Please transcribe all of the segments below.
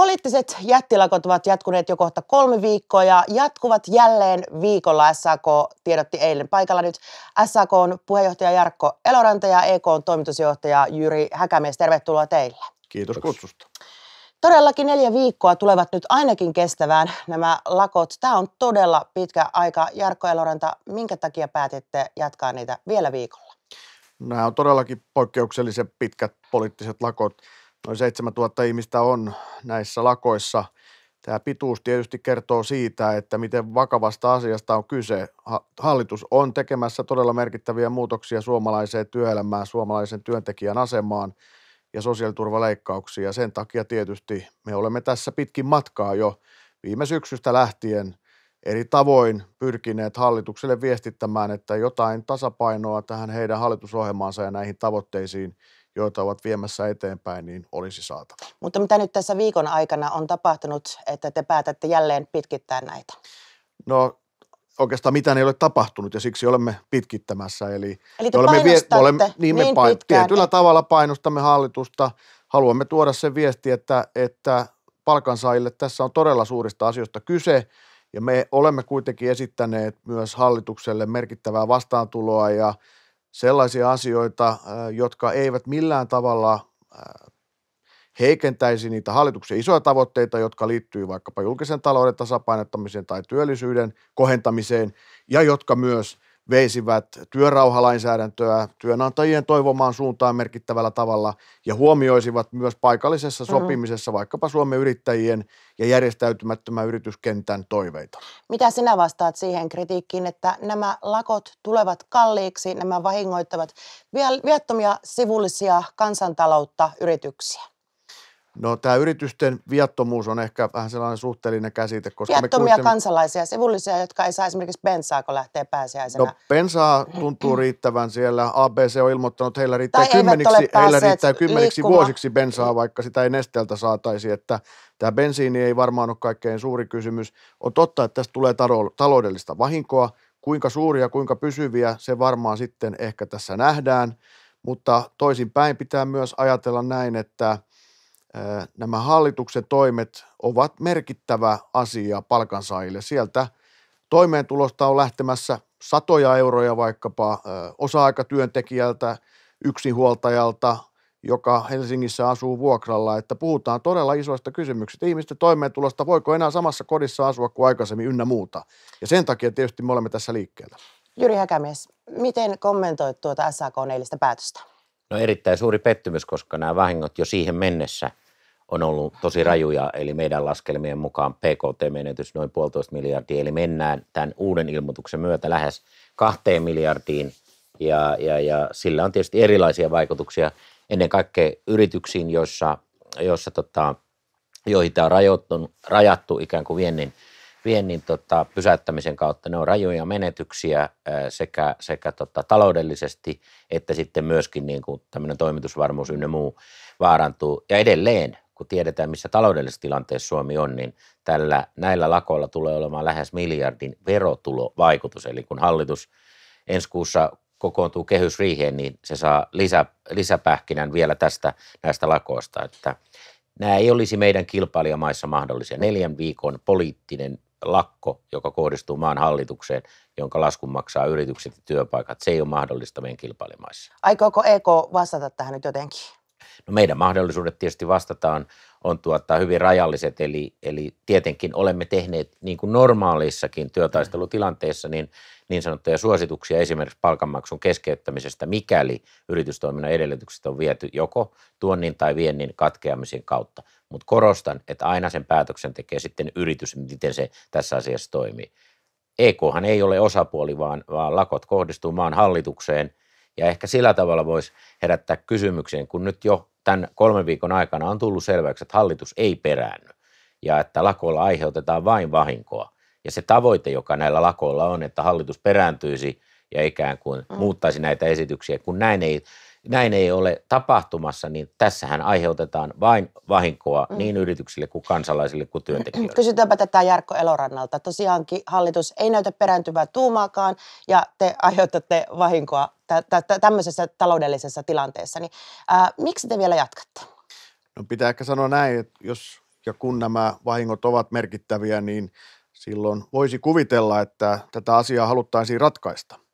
Poliittiset jättilakot ovat jatkuneet jo kohta kolme viikkoa ja jatkuvat jälleen viikolla. SAK tiedotti eilen paikalla nyt SAK on puheenjohtaja Jarkko Eloranta ja EK on toimitusjohtaja Jyri Häkämies. Tervetuloa teille. Kiitos kutsusta. Todellakin neljä viikkoa tulevat nyt ainakin kestävään nämä lakot. Tämä on todella pitkä aika. Jarkko Eloranta, minkä takia päätitte jatkaa niitä vielä viikolla? Nämä on todellakin poikkeuksellisen pitkät poliittiset lakot noin 7000 ihmistä on näissä lakoissa. Tämä pituus tietysti kertoo siitä, että miten vakavasta asiasta on kyse. Hallitus on tekemässä todella merkittäviä muutoksia suomalaiseen työelämään, suomalaisen työntekijän asemaan ja sosiaaliturvaleikkauksiin. Ja sen takia tietysti me olemme tässä pitkin matkaa jo viime syksystä lähtien eri tavoin pyrkineet hallitukselle viestittämään, että jotain tasapainoa tähän heidän hallitusohjelmaansa ja näihin tavoitteisiin – joita ovat viemässä eteenpäin, niin olisi saatava. Mutta mitä nyt tässä viikon aikana on tapahtunut, että te päätätte jälleen pitkittää näitä? No oikeastaan mitään ei ole tapahtunut ja siksi olemme pitkittämässä. Eli, Eli te me olemme, vie, me olemme niin, niin me niin pain, pitkään. tietyllä tavalla painostamme hallitusta. Haluamme tuoda sen viesti, että, että palkansaajille tässä on todella suurista asioista kyse ja me olemme kuitenkin esittäneet myös hallitukselle merkittävää vastaantuloa ja – sellaisia asioita, äh, jotka eivät millään tavalla äh, heikentäisi niitä hallituksen isoja tavoitteita, jotka liittyy vaikkapa julkisen talouden tasapainottamiseen tai työllisyyden kohentamiseen ja jotka myös – veisivät työrauhalainsäädäntöä työnantajien toivomaan suuntaan merkittävällä tavalla ja huomioisivat myös paikallisessa mm-hmm. sopimisessa mm-hmm. vaikkapa Suomen yrittäjien ja järjestäytymättömän yrityskentän toiveita. Mitä sinä vastaat siihen kritiikkiin, että nämä lakot tulevat kalliiksi, nämä vahingoittavat viattomia sivullisia kansantaloutta yrityksiä? No tämä yritysten viattomuus on ehkä vähän sellainen suhteellinen käsite. Koska Viattomia me kuulimme... kansalaisia, sivullisia, jotka ei saa esimerkiksi bensaa, kun lähtee pääsiäisenä. No bensaa tuntuu riittävän siellä. ABC on ilmoittanut, että heillä riittää, tai kymmeniksi, heillä riittää kymmeniksi vuosiksi bensaa, vaikka sitä ei nesteltä saataisi. Että tämä bensiini ei varmaan ole kaikkein suuri kysymys. On totta, että tästä tulee taloudellista vahinkoa. Kuinka suuria, kuinka pysyviä, se varmaan sitten ehkä tässä nähdään. Mutta toisinpäin pitää myös ajatella näin, että – nämä hallituksen toimet ovat merkittävä asia palkansaajille. Sieltä toimeentulosta on lähtemässä satoja euroja vaikkapa osa-aikatyöntekijältä, yksinhuoltajalta, joka Helsingissä asuu vuokralla, että puhutaan todella isoista kysymyksistä. Ihmisten toimeentulosta, voiko enää samassa kodissa asua kuin aikaisemmin ynnä muuta. Ja sen takia tietysti me olemme tässä liikkeellä. Jyri Häkämies, miten kommentoit tuota SAK neilistä päätöstä? No erittäin suuri pettymys, koska nämä vahingot jo siihen mennessä on ollut tosi rajuja, eli meidän laskelmien mukaan PKT-menetys noin puolitoista miljardia, eli mennään tämän uuden ilmoituksen myötä lähes kahteen miljardiin, ja, ja, ja sillä on tietysti erilaisia vaikutuksia ennen kaikkea yrityksiin, joissa, joissa tota, joihin tämä on rajoittu, rajattu ikään kuin viennin, viennin tota, pysäyttämisen kautta. Ne on rajoja menetyksiä sekä, sekä tota, taloudellisesti että sitten myöskin niin kuin tämmöinen toimitusvarmuus ynnä muu vaarantuu. Ja edelleen kun tiedetään, missä taloudellisessa tilanteessa Suomi on, niin tällä, näillä lakoilla tulee olemaan lähes miljardin verotulovaikutus. Eli kun hallitus ensi kuussa kokoontuu kehysriiheen, niin se saa lisä, lisäpähkinän vielä tästä näistä lakoista, että nämä ei olisi meidän kilpailijamaissa mahdollisia. Neljän viikon poliittinen lakko, joka kohdistuu maan hallitukseen, jonka laskun maksaa yritykset ja työpaikat, se ei ole mahdollista meidän kilpailijamaissa. Aikooko EK vastata tähän nyt jotenkin? No meidän mahdollisuudet tietysti vastataan on tuota hyvin rajalliset, eli, eli tietenkin olemme tehneet niin kuin normaalissakin työtaistelutilanteessa niin, niin sanottuja suosituksia esimerkiksi palkanmaksun keskeyttämisestä, mikäli yritystoiminnan edellytykset on viety joko tuonnin tai viennin katkeamisen kautta. Mutta korostan, että aina sen päätöksen tekee sitten yritys, miten se tässä asiassa toimii. EKhan ei ole osapuoli, vaan, vaan lakot kohdistuu maan hallitukseen – ja ehkä sillä tavalla voisi herättää kysymyksiin, kun nyt jo tämän kolmen viikon aikana on tullut selväksi, että hallitus ei peräänny ja että lakolla aiheutetaan vain vahinkoa. Ja se tavoite, joka näillä lakoilla on, että hallitus perääntyisi ja ikään kuin mm. muuttaisi näitä esityksiä, kun näin ei näin ei ole tapahtumassa, niin tässähän aiheutetaan vain vahinkoa mm. niin yrityksille kuin kansalaisille kuin työntekijöille. Kysytäänpä tätä Jarkko Elorannalta. Tosiaankin hallitus ei näytä perääntyvää tuumaakaan ja te aiheutatte vahinkoa tä- tä- tämmöisessä taloudellisessa tilanteessa. Niin, ää, miksi te vielä jatkatte? No pitää ehkä sanoa näin, että jos ja kun nämä vahingot ovat merkittäviä, niin silloin voisi kuvitella, että tätä asiaa haluttaisiin ratkaista –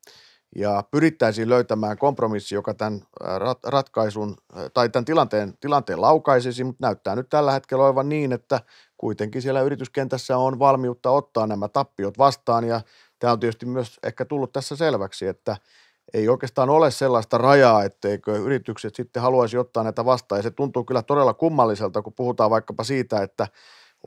ja pyrittäisiin löytämään kompromissi, joka tämän äh, rat- ratkaisun äh, tai tämän tilanteen, tilanteen laukaisisi, mutta näyttää nyt tällä hetkellä olevan niin, että kuitenkin siellä yrityskentässä on valmiutta ottaa nämä tappiot vastaan ja tämä on tietysti myös ehkä tullut tässä selväksi, että ei oikeastaan ole sellaista rajaa, etteikö yritykset sitten haluaisi ottaa näitä vastaan ja se tuntuu kyllä todella kummalliselta, kun puhutaan vaikkapa siitä, että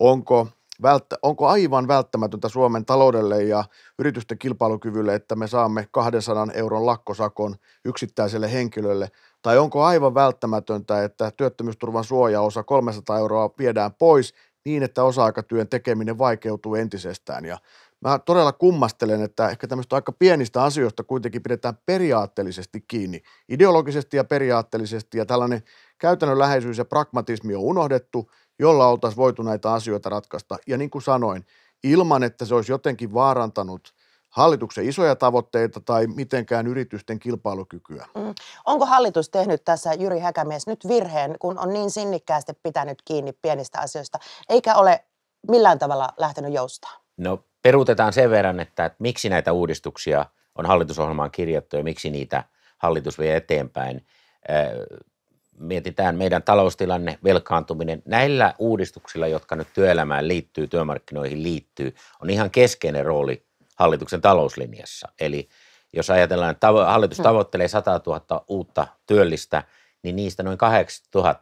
onko välttä, onko aivan välttämätöntä Suomen taloudelle ja yritysten kilpailukyvylle, että me saamme 200 euron lakkosakon yksittäiselle henkilölle, tai onko aivan välttämätöntä, että työttömyysturvan suojaosa 300 euroa viedään pois niin, että osa-aikatyön tekeminen vaikeutuu entisestään. Ja mä todella kummastelen, että ehkä tämmöistä aika pienistä asioista kuitenkin pidetään periaatteellisesti kiinni, ideologisesti ja periaatteellisesti, ja tällainen käytännönläheisyys ja pragmatismi on unohdettu, jolla oltaisiin voitu näitä asioita ratkaista. Ja niin kuin sanoin, ilman että se olisi jotenkin vaarantanut hallituksen isoja tavoitteita tai mitenkään yritysten kilpailukykyä. Mm. Onko hallitus tehnyt tässä, Jyri Häkämies, nyt virheen, kun on niin sinnikkäästi pitänyt kiinni pienistä asioista, eikä ole millään tavalla lähtenyt joustaa? No peruutetaan sen verran, että, että miksi näitä uudistuksia on hallitusohjelmaan kirjattu ja miksi niitä hallitus vie eteenpäin. Äh, mietitään meidän taloustilanne, velkaantuminen, näillä uudistuksilla, jotka nyt työelämään liittyy, työmarkkinoihin liittyy, on ihan keskeinen rooli hallituksen talouslinjassa. Eli jos ajatellaan, että hallitus mm. tavoittelee 100 000 uutta työllistä, niin niistä noin 8 000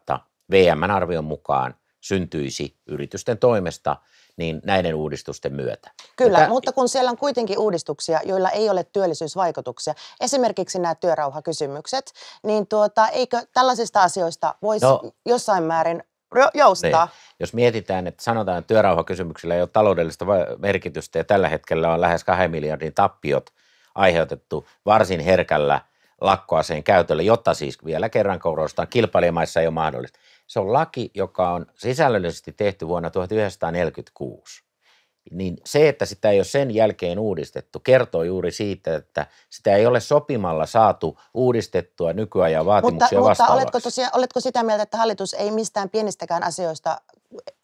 VMn arvion mukaan syntyisi yritysten toimesta niin näiden uudistusten myötä. Kyllä, Tätä... mutta kun siellä on kuitenkin uudistuksia, joilla ei ole työllisyysvaikutuksia, esimerkiksi nämä työrauhakysymykset, niin tuota, eikö tällaisista asioista voisi no, jossain määrin joustaa? Niin. Jos mietitään, että sanotaan, että työrauhakysymyksillä ei ole taloudellista merkitystä ja tällä hetkellä on lähes 2 miljardin tappiot aiheutettu varsin herkällä lakkoaseen käytölle, jotta siis vielä kerran korostaa, kilpailijamaissa ei ole mahdollista se on laki, joka on sisällöllisesti tehty vuonna 1946. Niin se, että sitä ei ole sen jälkeen uudistettu, kertoo juuri siitä, että sitä ei ole sopimalla saatu uudistettua nykyajan vaatimuksia mutta, mutta oletko, tosiaan, oletko sitä mieltä, että hallitus ei mistään pienistäkään asioista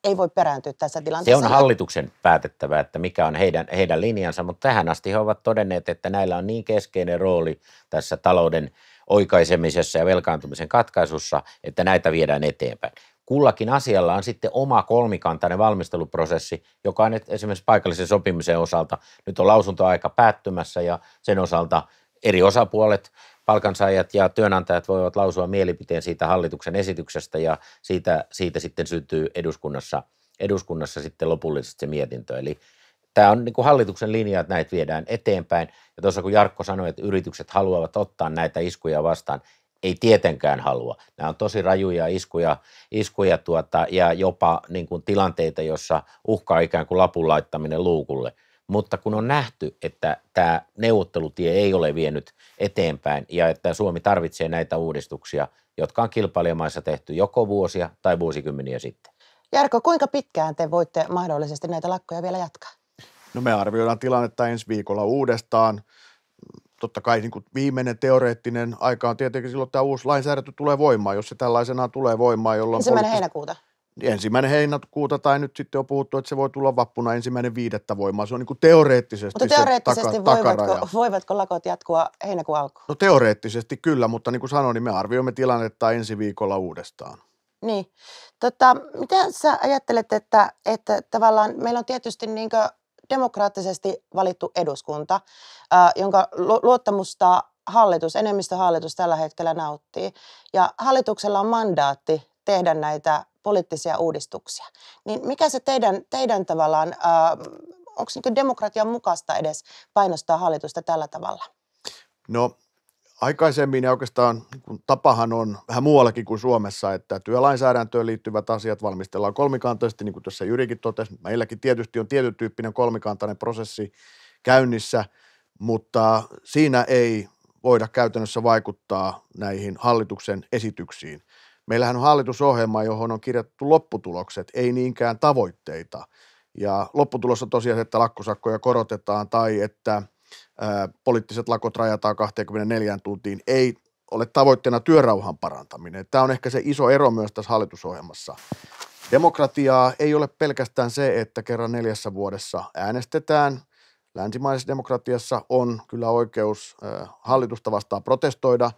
ei voi perääntyä tässä tilanteessa. Se on hallituksen päätettävä, että mikä on heidän, heidän linjansa, mutta tähän asti he ovat todenneet, että näillä on niin keskeinen rooli tässä talouden oikaisemisessa ja velkaantumisen katkaisussa, että näitä viedään eteenpäin. Kullakin asialla on sitten oma kolmikantainen valmisteluprosessi, joka on nyt esimerkiksi paikallisen sopimisen osalta. Nyt on lausuntoaika päättymässä ja sen osalta eri osapuolet palkansaajat ja työnantajat voivat lausua mielipiteen siitä hallituksen esityksestä ja siitä, siitä sitten syntyy eduskunnassa, eduskunnassa sitten lopullisesti se mietintö. Eli tämä on niin kuin hallituksen linja, että näitä viedään eteenpäin. Ja tuossa kun Jarkko sanoi, että yritykset haluavat ottaa näitä iskuja vastaan, ei tietenkään halua. Nämä on tosi rajuja iskuja, iskuja tuota, ja jopa niin kuin tilanteita, jossa uhkaa ikään kuin lapun laittaminen luukulle. Mutta kun on nähty, että tämä neuvottelutie ei ole vienyt eteenpäin ja että Suomi tarvitsee näitä uudistuksia, jotka on kilpailijamaissa tehty joko vuosia tai vuosikymmeniä sitten. Jarkko, kuinka pitkään te voitte mahdollisesti näitä lakkoja vielä jatkaa? No me arvioidaan tilannetta ensi viikolla uudestaan. Totta kai niin kuin viimeinen teoreettinen aika on tietenkin silloin, että tämä uusi lainsäädäntö tulee voimaan, jos se tällaisenaan tulee voimaan. Jolloin ensimmäinen poliittis- heinäkuuta. Ensimmäinen heinäkuuta tai nyt sitten on puhuttu, että se voi tulla vappuna ensimmäinen viidettä voimaan. Se on niin kuin teoreettisesti Mutta teoreettisesti se taka, voivatko, voivatko lakot jatkua heinäkuun alkuun? No teoreettisesti kyllä, mutta niin kuin sanoin, niin me arvioimme tilannetta ensi viikolla uudestaan. Niin. Tota, mitä sä ajattelet, että, että tavallaan meillä on tietysti niin demokraattisesti valittu eduskunta, jonka luottamusta hallitus, enemmistöhallitus tällä hetkellä nauttii. Ja hallituksella on mandaatti tehdä näitä poliittisia uudistuksia. Niin mikä se teidän, teidän tavallaan, onko niinku demokratian mukaista edes painostaa hallitusta tällä tavalla? No aikaisemmin ja oikeastaan kun tapahan on vähän muuallakin kuin Suomessa, että työlainsäädäntöön liittyvät asiat valmistellaan kolmikantaisesti, niin kuin tuossa Jyrikin totesi. Meilläkin tietysti on tietyn tyyppinen kolmikantainen prosessi käynnissä, mutta siinä ei voida käytännössä vaikuttaa näihin hallituksen esityksiin. Meillähän on hallitusohjelma, johon on kirjattu lopputulokset, ei niinkään tavoitteita. Ja lopputulos on tosiaan, että lakkosakkoja korotetaan tai että – poliittiset lakot rajataan 24 tuntiin, ei ole tavoitteena työrauhan parantaminen. Tämä on ehkä se iso ero myös tässä hallitusohjelmassa. Demokratiaa ei ole pelkästään se, että kerran neljässä vuodessa äänestetään. Länsimaisessa demokratiassa on kyllä oikeus hallitusta vastaan protestoida.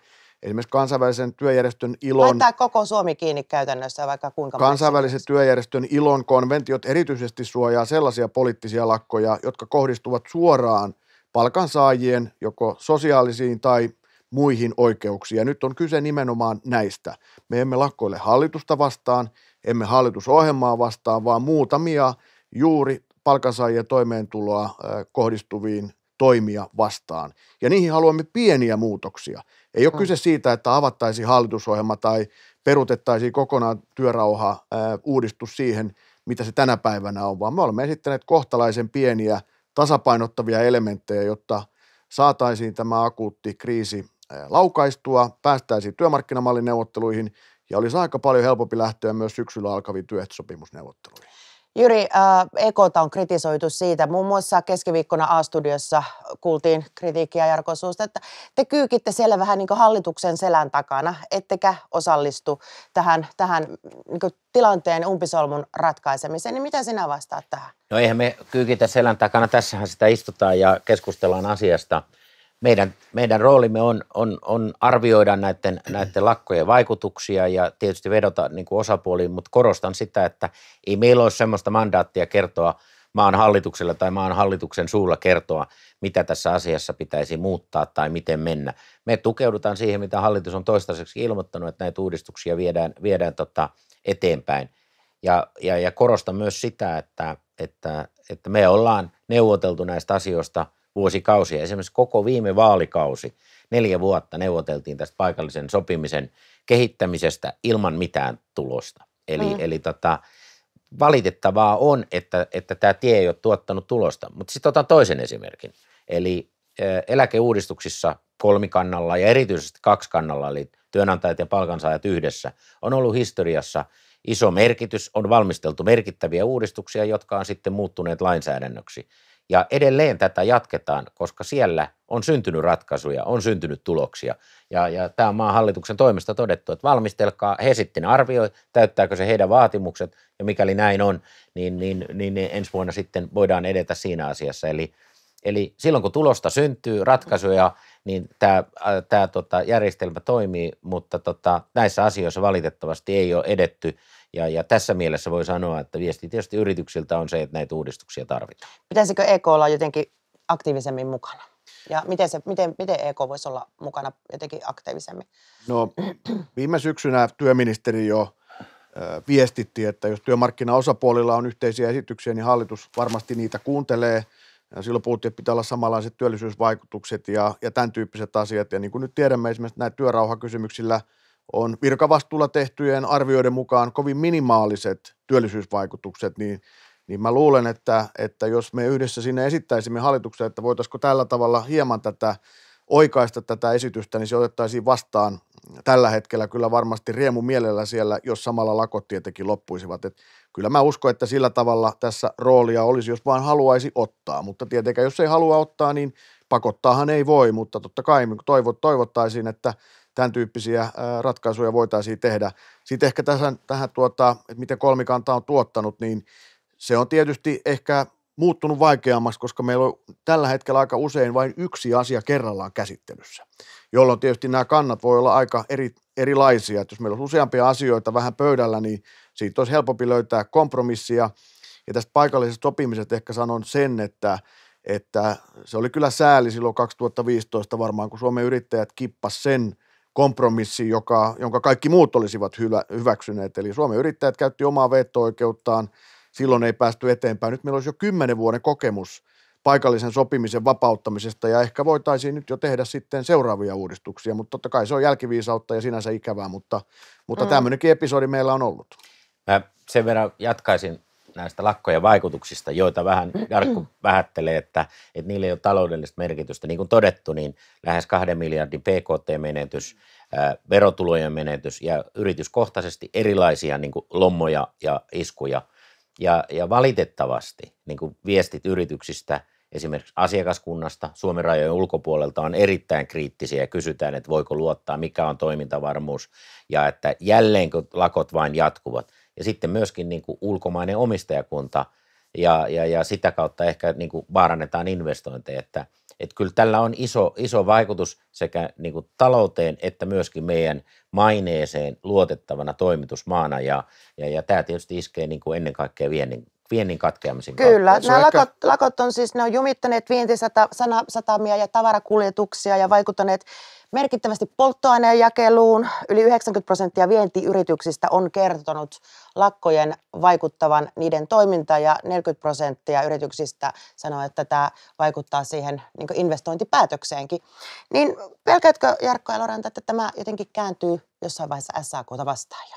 Esimerkiksi kansainvälisen työjärjestön ilon... Laittaa koko Suomi kiinni käytännössä vaikka kuinka... Kansainvälisen työjärjestön ilon konventiot erityisesti suojaa sellaisia poliittisia lakkoja, jotka kohdistuvat suoraan – palkansaajien joko sosiaalisiin tai muihin oikeuksiin ja Nyt on kyse nimenomaan näistä. Me emme lakkoile hallitusta vastaan, emme hallitusohjelmaa vastaan, vaan muutamia juuri palkansaajien toimeentuloa kohdistuviin toimia vastaan. Ja niihin haluamme pieniä muutoksia. Ei ole hmm. kyse siitä, että avattaisi hallitusohjelma tai perutettaisiin kokonaan työrauha uudistus siihen, mitä se tänä päivänä on, vaan me olemme esittäneet kohtalaisen pieniä – tasapainottavia elementtejä, jotta saataisiin tämä akuutti kriisi laukaistua, päästäisiin neuvotteluihin ja olisi aika paljon helpompi lähteä myös syksyllä alkaviin työehtosopimusneuvotteluihin. Jyri, äh, Ekota on kritisoitu siitä. Muun muassa keskiviikkona A-studiossa kuultiin kritiikkiä Jarko suusta, että te kyykitte siellä vähän niin hallituksen selän takana, ettekä osallistu tähän, tähän niin tilanteen umpisolmun ratkaisemiseen. Niin mitä sinä vastaat tähän? No eihän me kyykitä selän takana. Tässähän sitä istutaan ja keskustellaan asiasta – meidän, meidän roolimme on, on, on arvioida näiden, näiden lakkojen vaikutuksia ja tietysti vedota niin kuin osapuoliin, mutta korostan sitä, että ei meillä ole sellaista mandaattia kertoa maan hallituksella tai maan hallituksen suulla kertoa, mitä tässä asiassa pitäisi muuttaa tai miten mennä. Me tukeudutaan siihen, mitä hallitus on toistaiseksi ilmoittanut, että näitä uudistuksia viedään, viedään tota eteenpäin. Ja, ja, ja korostan myös sitä, että, että, että me ollaan neuvoteltu näistä asioista – vuosikausia. Esimerkiksi koko viime vaalikausi, neljä vuotta neuvoteltiin tästä paikallisen sopimisen kehittämisestä ilman mitään tulosta. Eli, mm. eli tota, valitettavaa on, että, että tämä tie ei ole tuottanut tulosta. Mutta sitten otan toisen esimerkin. Eli eh, eläkeuudistuksissa kolmikannalla ja erityisesti kaksikannalla, eli työnantajat ja palkansaajat yhdessä, on ollut historiassa iso merkitys, on valmisteltu merkittäviä uudistuksia, jotka on sitten muuttuneet lainsäädännöksi. Ja edelleen tätä jatketaan, koska siellä on syntynyt ratkaisuja, on syntynyt tuloksia. Ja, ja tämä on maan hallituksen toimesta todettu, että valmistelkaa, he sitten arvioi, täyttääkö se heidän vaatimukset, ja mikäli näin on, niin, niin, niin, niin ensi vuonna sitten voidaan edetä siinä asiassa. Eli Eli silloin kun tulosta syntyy, ratkaisuja, niin tämä, tämä tota, järjestelmä toimii, mutta tota, näissä asioissa valitettavasti ei ole edetty. Ja, ja tässä mielessä voi sanoa, että viesti tietysti yrityksiltä on se, että näitä uudistuksia tarvitaan. Pitäisikö EK olla jotenkin aktiivisemmin mukana? Ja miten, se, miten, miten EK voisi olla mukana jotenkin aktiivisemmin? No viime syksynä työministeri jo viestitti, että jos työmarkkinaosapuolilla on yhteisiä esityksiä, niin hallitus varmasti niitä kuuntelee – ja silloin puhuttiin, että pitää olla samanlaiset työllisyysvaikutukset ja, ja tämän tyyppiset asiat. Ja niin kuin nyt tiedämme, esimerkiksi näitä työrauhakysymyksillä on virkavastuulla tehtyjen arvioiden mukaan kovin minimaaliset työllisyysvaikutukset, niin, niin mä luulen, että, että jos me yhdessä sinne esittäisimme hallitukselle, että voitaisiko tällä tavalla hieman tätä oikaista tätä esitystä, niin se otettaisiin vastaan tällä hetkellä kyllä varmasti riemu mielellä siellä, jos samalla lakot tietenkin loppuisivat. Et kyllä mä uskon, että sillä tavalla tässä roolia olisi, jos vaan haluaisi ottaa, mutta tietenkään jos ei halua ottaa, niin pakottaahan ei voi, mutta totta kai toivot, toivottaisiin, että tämän tyyppisiä ratkaisuja voitaisiin tehdä. Sitten ehkä tähän, tähän tuota, että miten kolmikanta on tuottanut, niin se on tietysti ehkä muuttunut vaikeammaksi, koska meillä on tällä hetkellä aika usein vain yksi asia kerrallaan käsittelyssä, jolloin tietysti nämä kannat voi olla aika eri, erilaisia. Että jos meillä on useampia asioita vähän pöydällä, niin siitä olisi helpompi löytää kompromissia. Ja tästä paikallisesta sopimisesta ehkä sanon sen, että, että se oli kyllä sääli silloin 2015 varmaan, kun Suomen yrittäjät kippas sen kompromissi, joka, jonka kaikki muut olisivat hyvä, hyväksyneet. Eli Suomen yrittäjät käytti omaa veto-oikeuttaan – silloin ei päästy eteenpäin. Nyt meillä olisi jo kymmenen vuoden kokemus paikallisen sopimisen vapauttamisesta ja ehkä voitaisiin nyt jo tehdä sitten seuraavia uudistuksia, mutta totta kai se on jälkiviisautta ja sinänsä ikävää, mutta, mutta mm. tämmöinenkin episodi meillä on ollut. Mä sen verran jatkaisin näistä lakkojen vaikutuksista, joita vähän Jarkko vähättelee, että, että niillä ei ole taloudellista merkitystä. Niin kuin todettu, niin lähes kahden miljardin PKT-menetys, verotulojen menetys ja yrityskohtaisesti erilaisia niin kuin lommoja ja iskuja – ja, ja valitettavasti niin kuin viestit yrityksistä, esimerkiksi asiakaskunnasta, Suomen rajojen ulkopuolelta on erittäin kriittisiä ja kysytään, että voiko luottaa, mikä on toimintavarmuus ja että jälleenkö lakot vain jatkuvat. Ja sitten myöskin niin kuin ulkomainen omistajakunta ja, ja, ja sitä kautta ehkä niin kuin vaarannetaan investointeja, että – että kyllä tällä on iso, iso vaikutus sekä niin kuin talouteen että myöskin meidän maineeseen luotettavana toimitusmaana ja, ja, ja tämä tietysti iskee niin kuin ennen kaikkea viennin viennin katkeamisen Kyllä. Kautta. Nämä ehkä... lakot, lakot on siis, ne on jumittaneet vientisatamia ja tavarakuljetuksia ja vaikuttaneet Merkittävästi polttoaineen jakeluun yli 90 prosenttia vientiyrityksistä on kertonut lakkojen vaikuttavan niiden toimintaan ja 40 prosenttia yrityksistä sanoo, että tämä vaikuttaa siihen niin investointipäätökseenkin. Niin pelkäätkö Jarkko Loranta, että tämä jotenkin kääntyy jossain vaiheessa SAKta vastaan jo?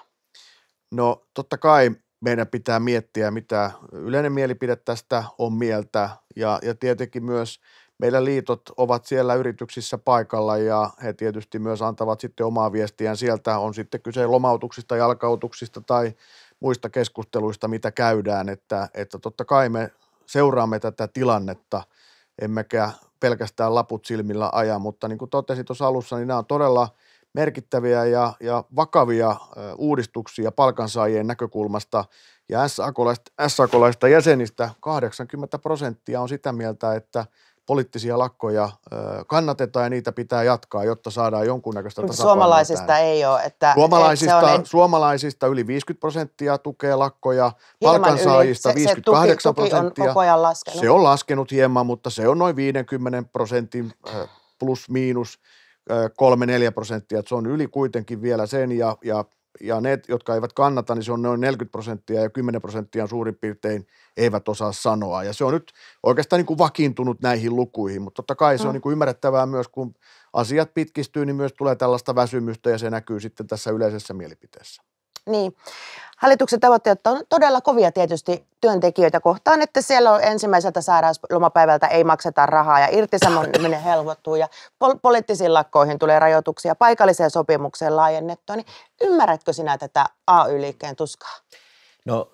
No totta kai meidän pitää miettiä, mitä yleinen mielipide tästä on mieltä ja, ja tietenkin myös – meillä liitot ovat siellä yrityksissä paikalla ja he tietysti myös antavat sitten omaa viestiään sieltä, on sitten kyse lomautuksista, jalkautuksista tai muista keskusteluista, mitä käydään, että, että totta kai me seuraamme tätä tilannetta, emmekä pelkästään laput silmillä aja, mutta niin kuin totesin tuossa alussa, niin nämä on todella merkittäviä ja, ja vakavia uudistuksia palkansaajien näkökulmasta. Ja SAK-laista jäsenistä 80 prosenttia on sitä mieltä, että – poliittisia lakkoja kannatetaan ja niitä pitää jatkaa, jotta saadaan jonkunnäköistä tasapainoa. Suomalaisista tähän. ei ole. Että, suomalaisista, se on, niin- suomalaisista yli 50 prosenttia tukee lakkoja, palkansaajista Se, 58 se tuki, tuki prosenttia. on Se on laskenut hieman, mutta se on noin 50 prosentin plus miinus 3-4 prosenttia. Että se on yli kuitenkin vielä sen ja, ja ja ne, jotka eivät kannata, niin se on noin 40 prosenttia ja 10 prosenttia suurin piirtein eivät osaa sanoa. Ja se on nyt oikeastaan niin kuin vakiintunut näihin lukuihin, mutta totta kai se on mm. niin kuin ymmärrettävää myös, kun asiat pitkistyy, niin myös tulee tällaista väsymystä ja se näkyy sitten tässä yleisessä mielipiteessä. Niin. Hallituksen tavoitteet on todella kovia tietysti työntekijöitä kohtaan, että siellä on ensimmäiseltä sairauslomapäivältä ei makseta rahaa ja irtisanominen helpottuu ja pol- poliittisiin lakkoihin tulee rajoituksia, paikalliseen sopimukseen laajennettua. Niin ymmärrätkö sinä tätä AY-liikkeen tuskaa? No,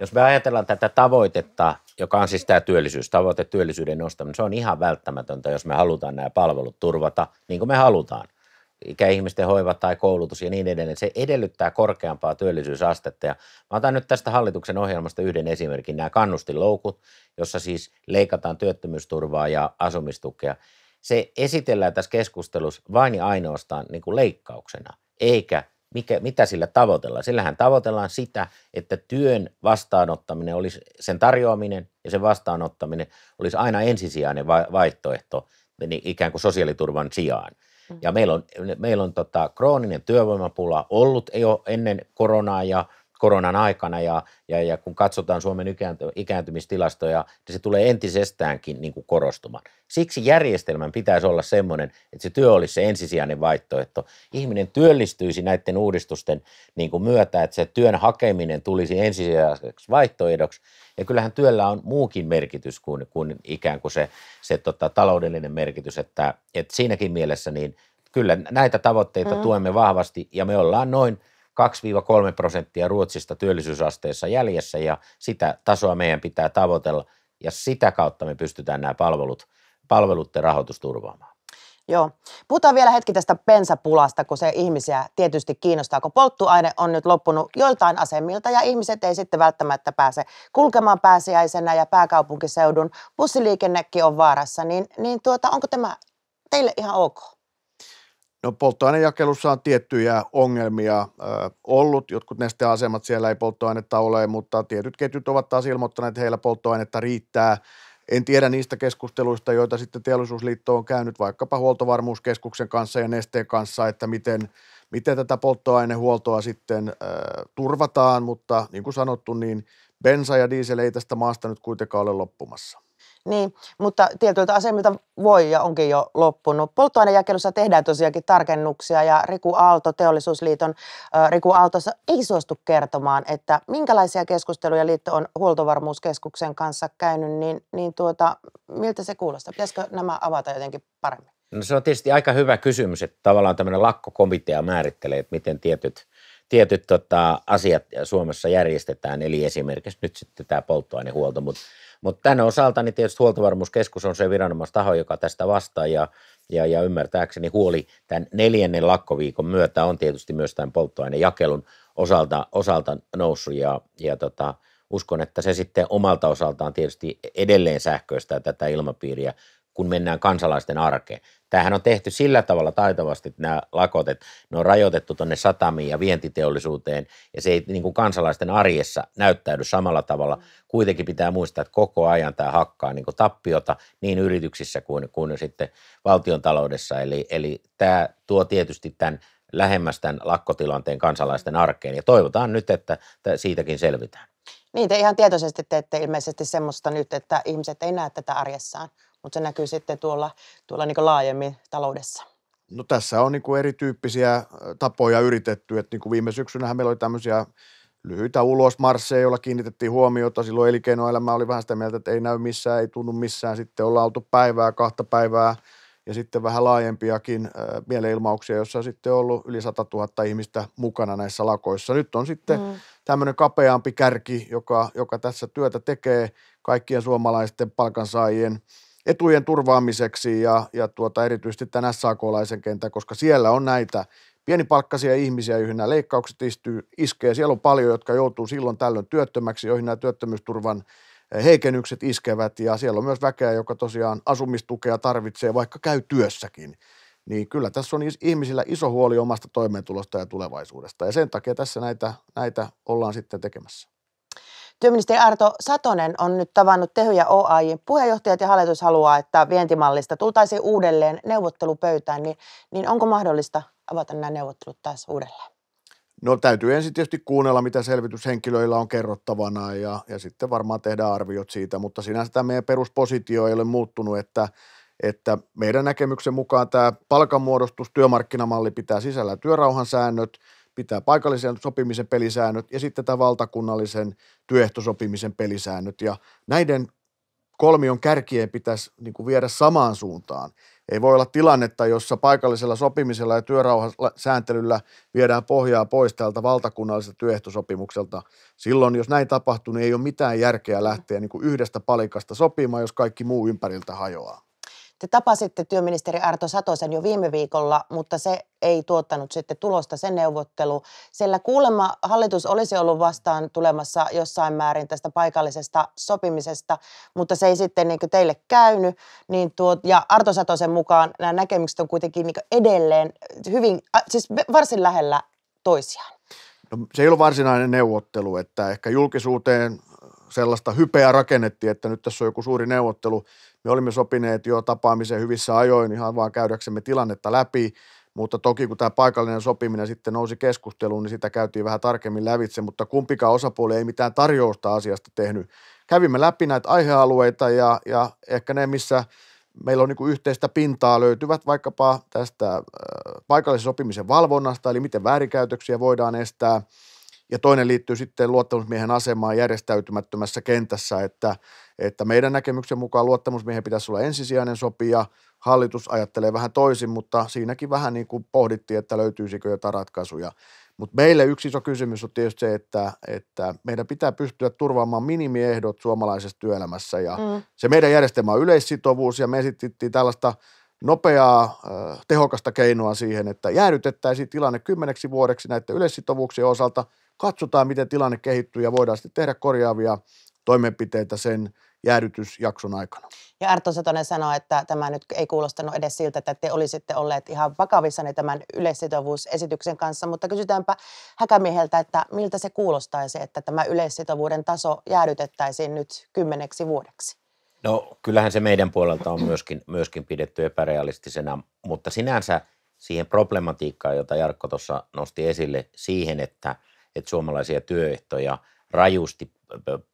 jos me ajatellaan tätä tavoitetta, joka on siis tämä työllisyys, tavoite työllisyyden nostaminen, se on ihan välttämätöntä, jos me halutaan nämä palvelut turvata niin kuin me halutaan ikäihmisten hoiva tai koulutus ja niin edelleen. Se edellyttää korkeampaa työllisyysastetta. Ja mä otan nyt tästä hallituksen ohjelmasta yhden esimerkin, nämä kannustinloukut, jossa siis leikataan työttömyysturvaa ja asumistukea. Se esitellään tässä keskustelussa vain ja ainoastaan niin kuin leikkauksena, eikä mikä, mitä sillä tavoitellaan. Sillähän tavoitellaan sitä, että työn vastaanottaminen olisi, sen tarjoaminen ja sen vastaanottaminen olisi aina ensisijainen vaihtoehto niin ikään kuin sosiaaliturvan sijaan. Ja meillä on, meillä on tota, krooninen työvoimapula ollut jo ennen koronaa ja koronan aikana ja, ja, ja kun katsotaan Suomen ikääntymistilastoja, niin se tulee entisestäänkin niin kuin korostumaan. Siksi järjestelmän pitäisi olla sellainen, että se työ olisi se ensisijainen vaihtoehto. Ihminen työllistyisi näiden uudistusten niin kuin myötä, että se työn hakeminen tulisi ensisijaiseksi vaihtoehdoksi. Ja kyllähän työllä on muukin merkitys kuin, kuin ikään kuin se, se tota, taloudellinen merkitys, että, että siinäkin mielessä niin kyllä näitä tavoitteita mm. tuemme vahvasti ja me ollaan noin – 2-3 prosenttia Ruotsista työllisyysasteessa jäljessä ja sitä tasoa meidän pitää tavoitella ja sitä kautta me pystytään nämä palvelut, ja rahoitus turvaamaan. Joo. Puhutaan vielä hetki tästä bensapulasta, kun se ihmisiä tietysti kiinnostaa, kun polttoaine on nyt loppunut joiltain asemilta ja ihmiset ei sitten välttämättä pääse kulkemaan pääsiäisenä ja pääkaupunkiseudun bussiliikennekin on vaarassa, niin, niin tuota, onko tämä teille ihan ok? No polttoainejakelussa on tiettyjä ongelmia ö, ollut. Jotkut nesteasemat siellä ei polttoainetta ole, mutta tietyt ketjut ovat taas ilmoittaneet, että heillä polttoainetta riittää. En tiedä niistä keskusteluista, joita sitten Teollisuusliitto on käynyt vaikkapa huoltovarmuuskeskuksen kanssa ja nesteen kanssa, että miten, miten tätä polttoainehuoltoa sitten ö, turvataan, mutta niin kuin sanottu, niin bensa ja diesel ei tästä maasta nyt kuitenkaan ole loppumassa. Niin, mutta tietyiltä asemilta voi ja onkin jo loppunut. Polttoainejakelussa tehdään tosiaankin tarkennuksia ja Riku Aalto, Teollisuusliiton Riku Aalto ei suostu kertomaan, että minkälaisia keskusteluja liitto on huoltovarmuuskeskuksen kanssa käynyt, niin, niin tuota, miltä se kuulostaa? Pitäisikö nämä avata jotenkin paremmin? No se on tietysti aika hyvä kysymys, että tavallaan tämmöinen lakkokomitea määrittelee, että miten tietyt, tietyt tota, asiat Suomessa järjestetään, eli esimerkiksi nyt sitten tämä polttoainehuolto, mutta mutta tämän osalta niin tietysti huoltovarmuuskeskus on se viranomaistaho, joka tästä vastaa ja, ja, ja ymmärtääkseni huoli tämän neljännen lakkoviikon myötä on tietysti myös tämän polttoainejakelun osalta, osalta noussut ja, ja tota, uskon, että se sitten omalta osaltaan tietysti edelleen sähköistää tätä ilmapiiriä kun mennään kansalaisten arkeen. Tämähän on tehty sillä tavalla taitavasti että nämä lakot, että ne on rajoitettu tuonne satamiin ja vientiteollisuuteen, ja se ei niin kuin kansalaisten arjessa näyttäydy samalla tavalla. Mm. Kuitenkin pitää muistaa, että koko ajan tämä hakkaa niin kuin tappiota niin yrityksissä kuin, kuin sitten valtion taloudessa. Eli, eli tämä tuo tietysti tämän lähemmäs tämän lakkotilanteen kansalaisten arkeen, ja toivotaan nyt, että siitäkin selvitään. Niin, te ihan tietoisesti teette ilmeisesti semmoista nyt, että ihmiset ei näe tätä arjessaan, mutta se näkyy sitten tuolla, tuolla niin laajemmin taloudessa. No tässä on niin erityyppisiä tapoja yritetty, että niin viime syksynähän meillä oli tämmöisiä lyhyitä ulosmarsseja, joilla kiinnitettiin huomiota. Silloin elinkeinoelämä oli vähän sitä mieltä, että ei näy missään, ei tunnu missään. Sitten ollaan oltu päivää, kahta päivää ja sitten vähän laajempiakin mielenilmauksia, jossa on sitten ollut yli 100 000 ihmistä mukana näissä lakoissa. Nyt on sitten mm. tämmöinen kapeampi kärki, joka, joka tässä työtä tekee kaikkien suomalaisten palkansaajien etujen turvaamiseksi ja, ja tuota, erityisesti tämän SAK-laisen kentän, koska siellä on näitä pienipalkkaisia ihmisiä, joihin nämä leikkaukset istyy, iskee. Siellä on paljon, jotka joutuu silloin tällöin työttömäksi, joihin nämä työttömyysturvan eh, heikennykset iskevät ja siellä on myös väkeä, joka tosiaan asumistukea tarvitsee, vaikka käy työssäkin. Niin kyllä tässä on ihmisillä iso huoli omasta toimeentulosta ja tulevaisuudesta ja sen takia tässä näitä, näitä ollaan sitten tekemässä. Työministeri Arto Satonen on nyt tavannut Tehy ja OAJin puheenjohtajat ja hallitus haluaa, että vientimallista tultaisiin uudelleen neuvottelupöytään, niin, niin onko mahdollista avata nämä neuvottelut taas uudelleen? No täytyy ensin tietysti kuunnella, mitä selvityshenkilöillä on kerrottavana ja, ja sitten varmaan tehdä arviot siitä, mutta sinänsä tämä meidän peruspositio ei ole muuttunut, että, että meidän näkemyksen mukaan tämä palkanmuodostus, työmarkkinamalli pitää sisällä työrauhan säännöt – pitää paikallisen sopimisen pelisäännöt ja sitten tämä valtakunnallisen työehtosopimisen pelisäännöt. Ja näiden kolmion kärkien pitäisi niin kuin viedä samaan suuntaan. Ei voi olla tilannetta, jossa paikallisella sopimisella ja työrauhasääntelyllä viedään pohjaa pois täältä valtakunnalliselta työehtosopimukselta. Silloin, jos näin tapahtuu, niin ei ole mitään järkeä lähteä niin kuin yhdestä palikasta sopimaan, jos kaikki muu ympäriltä hajoaa. Te tapasitte työministeri Arto Satosen jo viime viikolla, mutta se ei tuottanut sitten tulosta sen neuvottelu. Sillä kuulemma hallitus olisi ollut vastaan tulemassa jossain määrin tästä paikallisesta sopimisesta, mutta se ei sitten niin teille käynyt. Niin tuo, ja Arto Satosen mukaan nämä näkemykset on kuitenkin niin edelleen hyvin, siis varsin lähellä toisiaan. No, se ei ollut varsinainen neuvottelu, että ehkä julkisuuteen sellaista hypeä rakennettiin, että nyt tässä on joku suuri neuvottelu. Me olimme sopineet jo tapaamisen hyvissä ajoin ihan vaan käydäksemme tilannetta läpi, mutta toki kun tämä paikallinen sopiminen sitten nousi keskusteluun, niin sitä käytiin vähän tarkemmin lävitse, mutta kumpikaan osapuoli ei mitään tarjousta asiasta tehnyt. Kävimme läpi näitä aihealueita ja, ja ehkä ne, missä meillä on niin yhteistä pintaa löytyvät vaikkapa tästä äh, paikallisen sopimisen valvonnasta, eli miten väärinkäytöksiä voidaan estää – ja toinen liittyy sitten luottamusmiehen asemaan järjestäytymättömässä kentässä, että, että meidän näkemyksen mukaan luottamusmiehen pitäisi olla ensisijainen sopija. Hallitus ajattelee vähän toisin, mutta siinäkin vähän niin kuin pohdittiin, että löytyisikö jotain ratkaisuja. Mutta meille yksi iso kysymys on tietysti se, että, että meidän pitää pystyä turvaamaan minimiehdot suomalaisessa työelämässä ja mm. se meidän järjestelmä on yleissitovuus ja me esitettiin tällaista nopeaa, äh, tehokasta keinoa siihen, että jäädytettäisiin tilanne kymmeneksi vuodeksi näiden yleissitovuuksien osalta – katsotaan, miten tilanne kehittyy ja voidaan sitten tehdä korjaavia toimenpiteitä sen jäädytysjakson aikana. Ja Arto Satonen sanoi, että tämä nyt ei kuulostanut edes siltä, että te olisitte olleet ihan vakavissani tämän yleissitovuusesityksen kanssa, mutta kysytäänpä Häkämieheltä, että miltä se kuulostaisi, että tämä yleissitovuuden taso jäädytettäisiin nyt kymmeneksi vuodeksi? No kyllähän se meidän puolelta on myöskin, myöskin pidetty epärealistisena, mutta sinänsä siihen problematiikkaan, jota Jarkko tuossa nosti esille, siihen, että – että suomalaisia työehtoja rajusti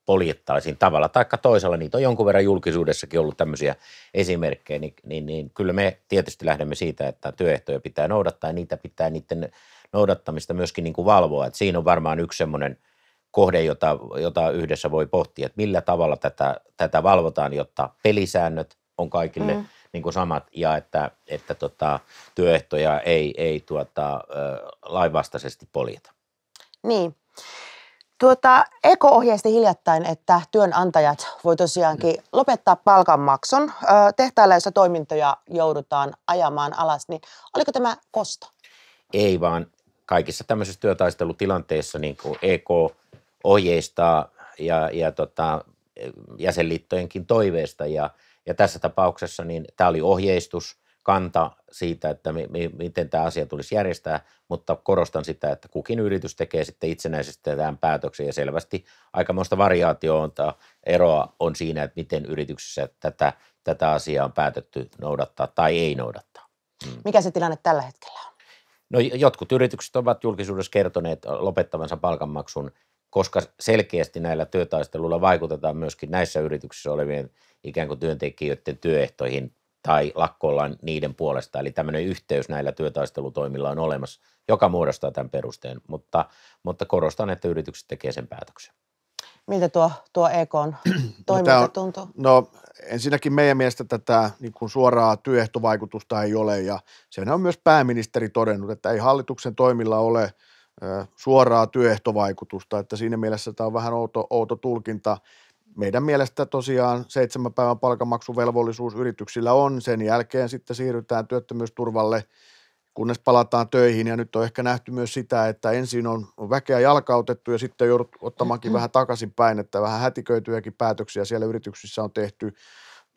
poljettaisiin tavalla tai toisella. Niitä on jonkun verran julkisuudessakin ollut tämmöisiä esimerkkejä, niin, niin, niin kyllä me tietysti lähdemme siitä, että työehtoja pitää noudattaa ja niitä pitää niiden noudattamista myöskin niin kuin valvoa. Et siinä on varmaan yksi semmoinen kohde, jota, jota yhdessä voi pohtia, että millä tavalla tätä, tätä valvotaan, jotta pelisäännöt on kaikille mm. niin kuin samat ja että, että tota, työehtoja ei, ei tuota, lainvastaisesti poljeta. Niin. Tuota, Eko ohjeisti hiljattain, että työnantajat voi tosiaankin mm. lopettaa palkanmakson tehtäällä, jossa toimintoja joudutaan ajamaan alas. Niin oliko tämä kosto? Ei, vaan kaikissa tämmöisissä työtaistelutilanteissa niin kuin EK ohjeistaa ja, ja tota, jäsenliittojenkin toiveesta. Ja, ja tässä tapauksessa niin tämä oli ohjeistus, kanta siitä, että mi- mi- miten tämä asia tulisi järjestää, mutta korostan sitä, että kukin yritys tekee sitten itsenäisesti tämän päätöksen ja selvästi aikamoista variaatioa eroa on siinä, että miten yrityksessä tätä, tätä asiaa on päätetty noudattaa tai ei noudattaa. Mm. Mikä se tilanne tällä hetkellä on? No jotkut yritykset ovat julkisuudessa kertoneet lopettavansa palkanmaksun, koska selkeästi näillä työtaisteluilla vaikutetaan myöskin näissä yrityksissä olevien ikään kuin työntekijöiden työehtoihin tai lakkoillaan niiden puolesta. Eli tämmöinen yhteys näillä työtaistelutoimilla on olemassa, joka muodostaa tämän perusteen, mutta, mutta korostan, että yritykset tekee sen päätöksen. Miltä tuo, tuo EK on toiminta no, tuntuu? No ensinnäkin meidän mielestä tätä niin kuin suoraa työehtovaikutusta ei ole ja sen on myös pääministeri todennut, että ei hallituksen toimilla ole suoraa työehtovaikutusta, että siinä mielessä tämä on vähän outo, outo tulkinta meidän mielestä tosiaan seitsemän päivän palkanmaksuvelvollisuus yrityksillä on. Sen jälkeen sitten siirrytään työttömyysturvalle, kunnes palataan töihin. Ja nyt on ehkä nähty myös sitä, että ensin on väkeä jalkautettu ja sitten joudut ottamaankin mm-hmm. vähän takaisinpäin, että vähän hätiköityjäkin päätöksiä siellä yrityksissä on tehty.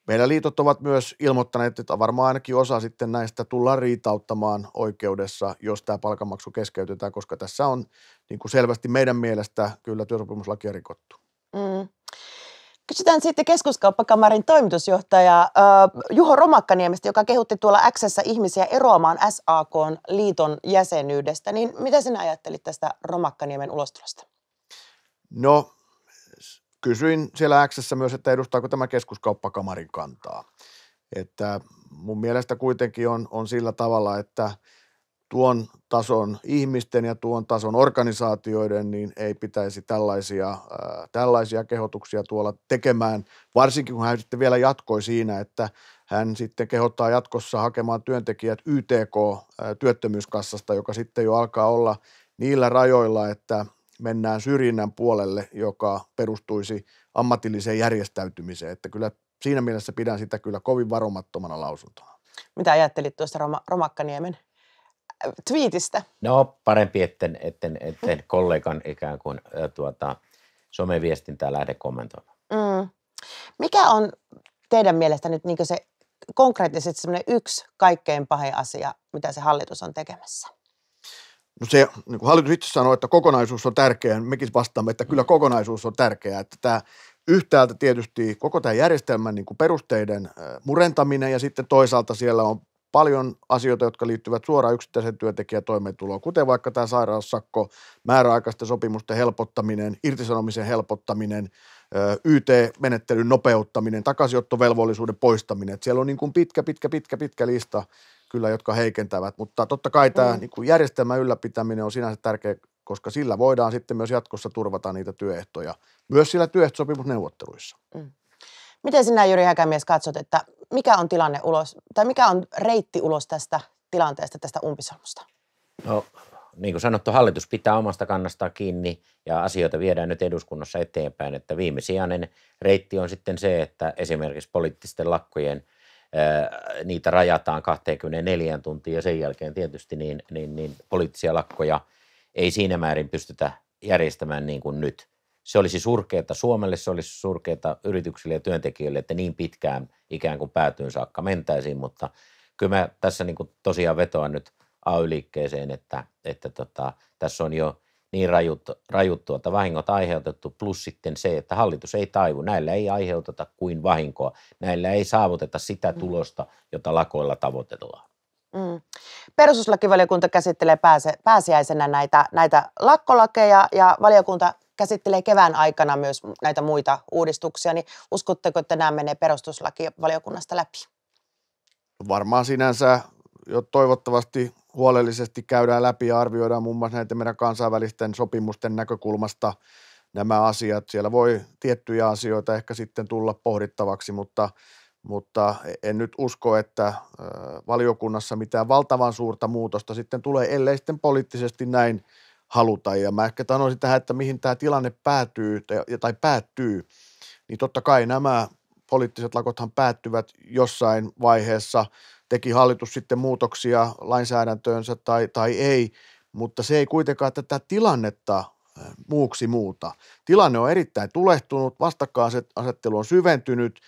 Meillä liitot ovat myös ilmoittaneet, että varmaan ainakin osa sitten näistä tullaan riitauttamaan oikeudessa, jos tämä palkanmaksu keskeytetään, koska tässä on niin kuin selvästi meidän mielestä kyllä työsopimuslakia rikottu. Mm. Kysytään sitten keskuskauppakamarin toimitusjohtaja Juho Romakkaniemestä, joka kehutti tuolla x ihmisiä eroamaan SAK-liiton jäsenyydestä. Niin mitä sinä ajattelit tästä Romakkaniemen ulostulosta? No, kysyin siellä x myös, että edustaako tämä keskuskauppakamarin kantaa. Että mun mielestä kuitenkin on, on sillä tavalla, että – tuon tason ihmisten ja tuon tason organisaatioiden, niin ei pitäisi tällaisia, äh, tällaisia kehotuksia tuolla tekemään, varsinkin kun hän sitten vielä jatkoi siinä, että hän sitten kehottaa jatkossa hakemaan työntekijät YTK-työttömyyskassasta, äh, joka sitten jo alkaa olla niillä rajoilla, että mennään syrjinnän puolelle, joka perustuisi ammatilliseen järjestäytymiseen. Että kyllä siinä mielessä pidän sitä kyllä kovin varomattomana lausuntona. Mitä ajattelit tuosta Roma, Romakkaniemen twiitistä. No parempi, etten, etten, etten kollegan ikään kuin tuota, someviestintää lähde kommentoimaan. Mm. Mikä on teidän mielestä nyt niin se konkreettisesti semmoinen yksi kaikkein pahin asia, mitä se hallitus on tekemässä? No se, niin kuin hallitus itse sanoi, että kokonaisuus on tärkeä, niin mekin vastaamme, että kyllä mm. kokonaisuus on tärkeä, että tämä yhtäältä tietysti koko tämä järjestelmän niin kuin perusteiden murentaminen ja sitten toisaalta siellä on paljon asioita, jotka liittyvät suoraan yksittäisen työntekijän toimeentuloon, kuten vaikka tämä sairaussakko, määräaikaisten sopimusten helpottaminen, irtisanomisen helpottaminen, YT-menettelyn nopeuttaminen, takaisinottovelvollisuuden poistaminen. Että siellä on niin kuin pitkä, pitkä, pitkä, pitkä lista kyllä, jotka heikentävät, mutta totta kai tämä mm. niin kuin järjestelmän ylläpitäminen on sinänsä tärkeä, koska sillä voidaan sitten myös jatkossa turvata niitä työehtoja, myös sillä työehtosopimusneuvotteluissa. Mm. Miten sinä Jyri Häkämies katsot, että mikä on tilanne ulos, tai mikä on reitti ulos tästä tilanteesta, tästä umpisolmusta? No niin kuin sanottu, hallitus pitää omasta kannastaan kiinni ja asioita viedään nyt eduskunnassa eteenpäin, että viimesijainen reitti on sitten se, että esimerkiksi poliittisten lakkojen niitä rajataan 24 tuntia ja sen jälkeen tietysti niin, niin, niin poliittisia lakkoja ei siinä määrin pystytä järjestämään niin kuin nyt se olisi surkeata Suomelle, se olisi surkeata yrityksille ja työntekijöille, että niin pitkään ikään kuin päätyyn saakka mentäisiin, mutta kyllä mä tässä niin kuin tosiaan vetoan nyt AY-liikkeeseen, että, että tota, tässä on jo niin rajut, rajut tuota vahingot aiheutettu, plus sitten se, että hallitus ei taivu. Näillä ei aiheuteta kuin vahinkoa. Näillä ei saavuteta sitä mm. tulosta, jota lakoilla tavoitellaan. Mm. Perustuslakivaliokunta käsittelee pääse, pääsiäisenä näitä, näitä lakkolakeja ja valiokunta käsittelee kevään aikana myös näitä muita uudistuksia, niin uskotteko, että nämä menee perustuslakivaliokunnasta läpi? Varmaan sinänsä jo toivottavasti huolellisesti käydään läpi ja arvioidaan muun mm. muassa näitä meidän kansainvälisten sopimusten näkökulmasta nämä asiat. Siellä voi tiettyjä asioita ehkä sitten tulla pohdittavaksi, mutta, mutta en nyt usko, että valiokunnassa mitään valtavan suurta muutosta sitten tulee, ellei sitten poliittisesti näin haluta. Ja mä ehkä sanoisin tähän, että mihin tämä tilanne päätyy tai päättyy, niin totta kai nämä poliittiset lakothan päättyvät jossain vaiheessa. Teki hallitus sitten muutoksia lainsäädäntöönsä tai, tai ei, mutta se ei kuitenkaan tätä tilannetta äh, muuksi muuta. Tilanne on erittäin tulehtunut, vastakkainasettelu on syventynyt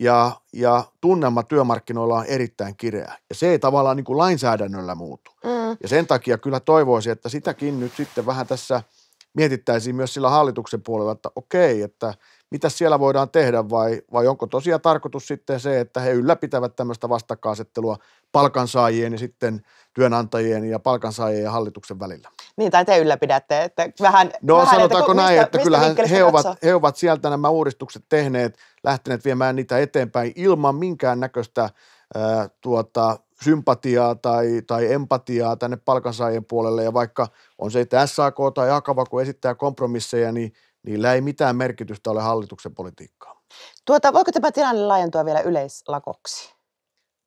ja, ja tunnelma työmarkkinoilla on erittäin kireä. Ja se ei tavallaan niin kuin lainsäädännöllä muutu. Mm. Mm-hmm. Ja sen takia kyllä toivoisin, että sitäkin nyt sitten vähän tässä mietittäisiin myös sillä hallituksen puolella, että okei, että mitä siellä voidaan tehdä vai, vai onko tosiaan tarkoitus sitten se, että he ylläpitävät tämmöistä vastakkainasettelua palkansaajien ja sitten työnantajien ja palkansaajien ja hallituksen välillä. Niin, tai te ylläpidätte, että vähän... No vähän, sanotaanko että, näin, mistä, että mistä kyllähän he ovat, he ovat sieltä nämä uudistukset tehneet, lähteneet viemään niitä eteenpäin ilman minkäännäköistä näköistä tuota, sympatiaa tai, tai empatiaa tänne palkansaajien puolelle ja vaikka on se, että SAK tai Akava, kun esittää kompromisseja, niin niillä ei mitään merkitystä ole hallituksen politiikkaan. Tuota, voiko tämä tilanne laajentua vielä yleislakoksi?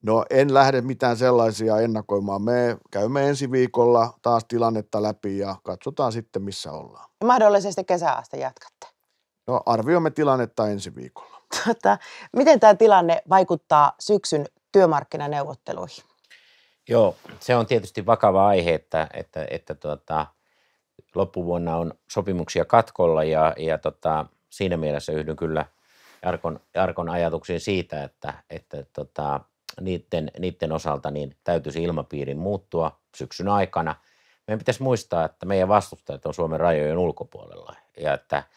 No en lähde mitään sellaisia ennakoimaan. Me käymme ensi viikolla taas tilannetta läpi ja katsotaan sitten missä ollaan. Mahdollisesti kesäaasta jatkatte. No arvioimme tilannetta ensi viikolla. Tota, miten tämä tilanne vaikuttaa syksyn työmarkkinaneuvotteluihin? Joo, se on tietysti vakava aihe, että, että, että tuota, loppuvuonna on sopimuksia katkolla ja, ja tota, siinä mielessä yhdyn kyllä Jarkon, Jarkon ajatuksiin siitä, että, että tota, niiden, niiden osalta niin täytyisi ilmapiirin muuttua syksyn aikana. Meidän pitäisi muistaa, että meidän vastustajat on Suomen rajojen ulkopuolella ja että –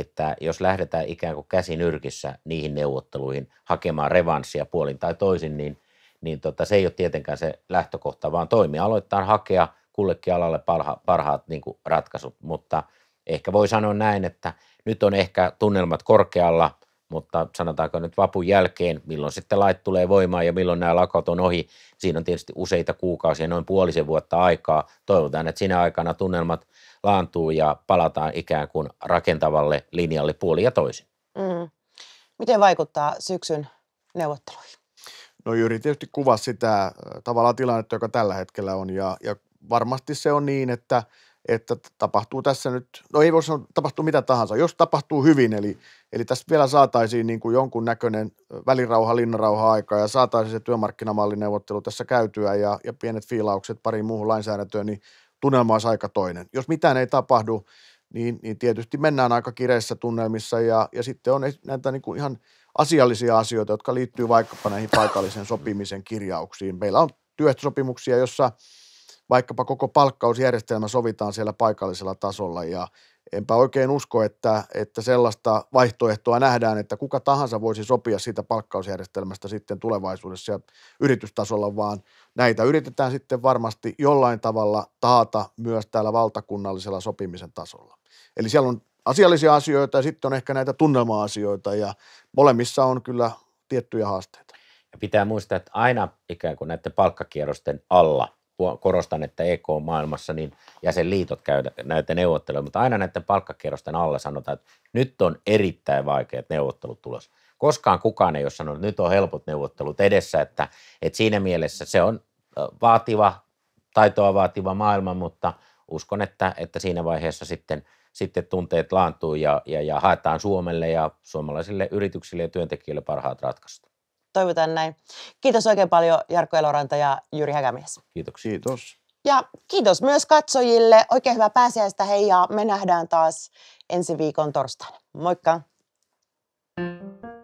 että jos lähdetään ikään kuin käsinyrkissä niihin neuvotteluihin hakemaan revanssia puolin tai toisin, niin, niin tota, se ei ole tietenkään se lähtökohta, vaan toimia aloittaa hakea kullekin alalle parha, parhaat niin kuin ratkaisut, mutta ehkä voi sanoa näin, että nyt on ehkä tunnelmat korkealla – mutta sanotaanko nyt vapun jälkeen, milloin sitten lait tulee voimaan ja milloin nämä lakot on ohi. Siinä on tietysti useita kuukausia, noin puolisen vuotta aikaa. Toivotaan, että sinä aikana tunnelmat laantuu ja palataan ikään kuin rakentavalle linjalle puoli ja toisin. Mm. Miten vaikuttaa syksyn neuvotteluihin? No Jyri tietysti kuvasi sitä äh, tavallaan tilannetta, joka tällä hetkellä on ja, ja varmasti se on niin, että – että tapahtuu tässä nyt, no ei voi sanoa, tapahtuu mitä tahansa, jos tapahtuu hyvin, eli, eli tässä vielä saataisiin niin kuin jonkun näköinen välirauha, linnarauha aika ja saataisiin se työmarkkinamallineuvottelu tässä käytyä ja, ja pienet fiilaukset pari muuhun lainsäädäntöön, niin tunnelma olisi aika toinen. Jos mitään ei tapahdu, niin, niin tietysti mennään aika kireissä tunnelmissa ja, ja sitten on näitä niin kuin ihan asiallisia asioita, jotka liittyy vaikkapa näihin paikallisen sopimisen kirjauksiin. Meillä on työehtosopimuksia, jossa – vaikkapa koko palkkausjärjestelmä sovitaan siellä paikallisella tasolla ja enpä oikein usko, että, että sellaista vaihtoehtoa nähdään, että kuka tahansa voisi sopia siitä palkkausjärjestelmästä sitten tulevaisuudessa ja yritystasolla, vaan näitä yritetään sitten varmasti jollain tavalla taata myös täällä valtakunnallisella sopimisen tasolla. Eli siellä on asiallisia asioita ja sitten on ehkä näitä tunnelma-asioita ja molemmissa on kyllä tiettyjä haasteita. Ja pitää muistaa, että aina ikään kuin näiden palkkakierrosten alla – korostan, että EK-maailmassa niin jäsenliitot käy näitä neuvotteluja, mutta aina näiden palkkakierrosten alla sanotaan, että nyt on erittäin vaikeat neuvottelut tulos. Koskaan kukaan ei ole sanonut, että nyt on helpot neuvottelut edessä, että, että siinä mielessä se on vaativa, taitoa vaativa maailma, mutta uskon, että, että siinä vaiheessa sitten, sitten tunteet laantuu ja, ja, ja haetaan Suomelle ja suomalaisille yrityksille ja työntekijöille parhaat ratkaisut toivotan näin. Kiitos oikein paljon Jarkko Eloranta ja Jyri Häkämies. Kiitos. Kiitos. Ja kiitos myös katsojille. Oikein hyvää pääsiäistä hei ja me nähdään taas ensi viikon torstaina. Moikka! thank you